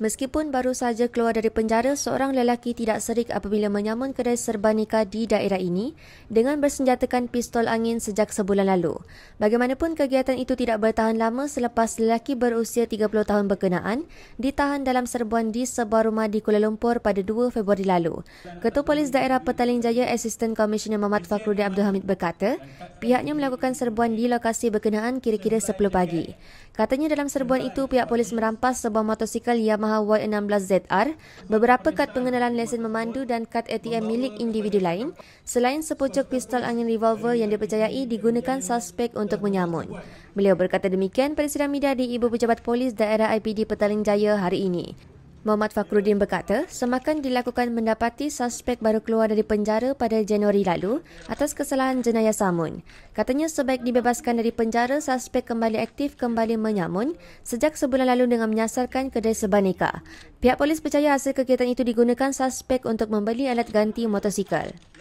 Meskipun baru saja keluar dari penjara, seorang lelaki tidak serik apabila menyaman kedai serba nikah di daerah ini dengan bersenjatakan pistol angin sejak sebulan lalu. Bagaimanapun kegiatan itu tidak bertahan lama selepas lelaki berusia 30 tahun berkenaan ditahan dalam serbuan di sebuah rumah di Kuala Lumpur pada 2 Februari lalu. Ketua Polis Daerah Petaling Jaya Assistant Commissioner Muhammad Fakrudin Abdul Hamid berkata, pihaknya melakukan serbuan di lokasi berkenaan kira-kira 10 pagi. Katanya dalam serbuan itu pihak polis merampas sebuah motosikal Yamaha Y16ZR, beberapa kad pengenalan lesen memandu dan kad ATM milik individu lain, selain sepucuk pistol angin revolver yang dipercayai digunakan suspek untuk menyamun. Beliau berkata demikian pada sidang media di Ibu Pejabat Polis Daerah IPD Petaling Jaya hari ini. Muhammad Fakruddin berkata, semakan dilakukan mendapati suspek baru keluar dari penjara pada Januari lalu atas kesalahan jenayah samun. Katanya sebaik dibebaskan dari penjara, suspek kembali aktif kembali menyamun sejak sebulan lalu dengan menyasarkan kedai Sebanika. Pihak polis percaya hasil kegiatan itu digunakan suspek untuk membeli alat ganti motosikal.